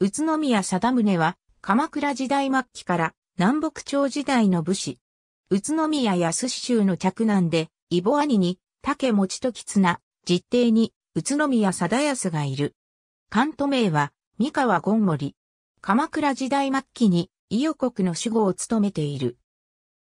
宇都宮貞宗は、鎌倉時代末期から南北朝時代の武士。宇都宮安州の嫡男で、異母兄に、竹持時綱、実弟に、宇都宮貞康がいる。関東名は、三河権森。鎌倉時代末期に、伊予国の守護を務めている。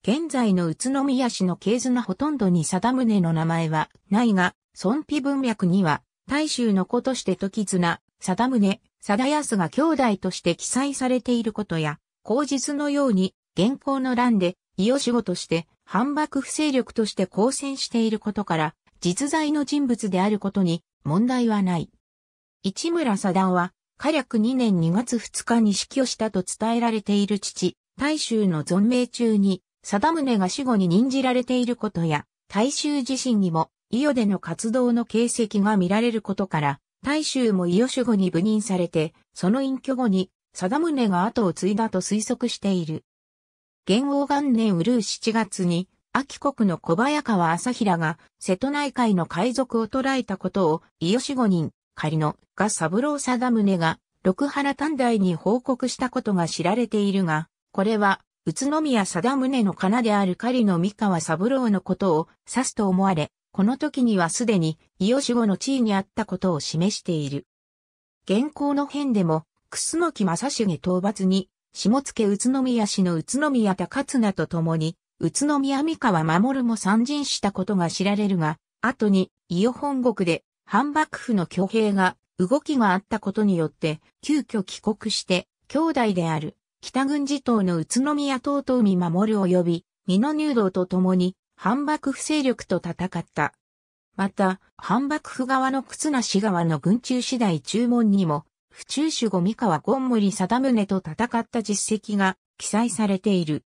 現在の宇都宮市の系図のほとんどに貞宗の名前はないが、孫卑文脈には、大衆の子として時綱、貞宗、貞康が兄弟として記載されていることや、口実のように、現行の乱で、伊予守護として、反幕府勢力として抗戦していることから、実在の人物であることに問題はない。市村貞夫は、火略2年2月2日に死去したと伝えられている父、大衆の存命中に、貞宗が死後に任じられていることや、大衆自身にも、伊予での活動の形跡が見られることから、大衆も伊予守護に部任されて、その隠居後に、貞宗が後を継いだと推測している。元王元年うるう7月に、秋国の小早川朝平が、瀬戸内海の海賊を捕らえたことを、伊予守護人、仮の、が三郎貞宗が、六原短大に報告したことが知られているが、これは、宇都宮貞宗の金である狩野三河三郎のことを指すと思われ、この時にはすでに、伊予守護の地位にあったことを示している。現行の変でも、楠木正成討伐に、下野宇都宮市の宇都宮高綱と共に、宇都宮三河守も参陣したことが知られるが、後に、伊予本国で、反幕府の挙兵が、動きがあったことによって、急遽帰国して、兄弟である、北軍事党の宇都宮党と見守を呼び、美濃入道と共に、反幕府勢力と戦った。また、反幕府側の忽那氏側の軍中次第注文にも、府中守護三河権森貞宗と戦った実績が記載されている。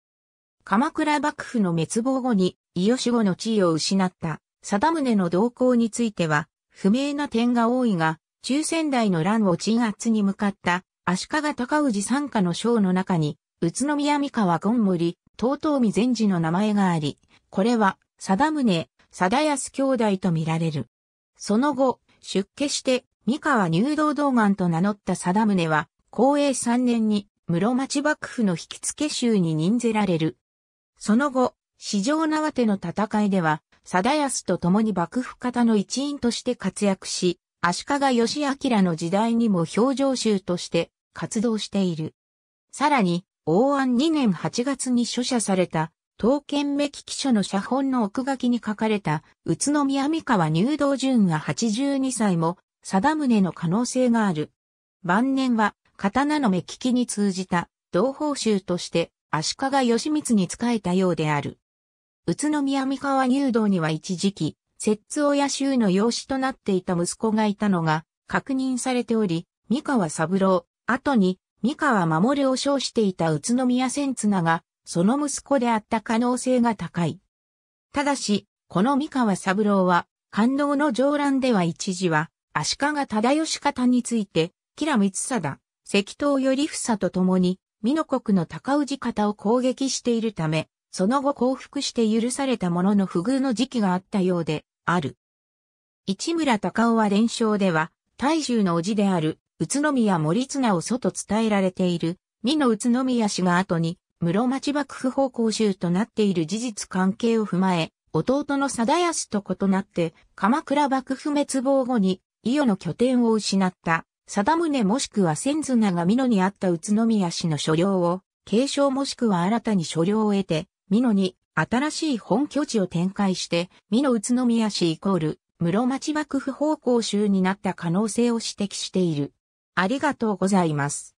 鎌倉幕府の滅亡後に、伊予守護の地位を失った貞宗の動向については、不明な点が多いが、中仙台の乱を鎮圧に向かった足利高氏参加の章の中に、宇都宮三河権森、東東江禅寺の名前があり、これは、貞宗、貞康兄弟と見られる。その後、出家して、三河入道道願と名乗った貞宗は、公営3年に、室町幕府の引付衆に任ぜられる。その後、四条縄手の戦いでは、貞康と共に幕府方の一員として活躍し、足利義明の時代にも表情衆として活動している。さらに、王安2年8月に書者された刀剣目利き書の写本の奥書きに書かれた、宇都宮三河入道順が82歳も、貞宗の可能性がある。晩年は、刀の目利きに通じた、同報酬として、足利義満に仕えたようである。宇都宮三河入道には一時期、摂津親衆の養子となっていた息子がいたのが、確認されており、三河三郎、後に、三河守を称していた宇都宮千綱が、その息子であった可能性が高い。ただし、この三河三郎は、感動の上乱では一時は、足利忠義方について、吉良光貞、関東頼房と共に、美濃国の高氏方を攻撃しているため、その後降伏して許された者の不遇の時期があったようで、ある。市村高尾は連勝では、大衆の叔父である、宇都宮森綱を祖と伝えられている、美濃宇都宮氏が後に、室町幕府奉公衆となっている事実関係を踏まえ、弟の貞康と異なって、鎌倉幕府滅亡後に、伊予の拠点を失った、貞宗もしくは先祖長美濃にあった宇都宮氏の所領を、継承もしくは新たに所領を得て、美濃に新しい本拠地を展開して、美濃宇都宮市イコール、室町幕府奉公衆になった可能性を指摘している。ありがとうございます。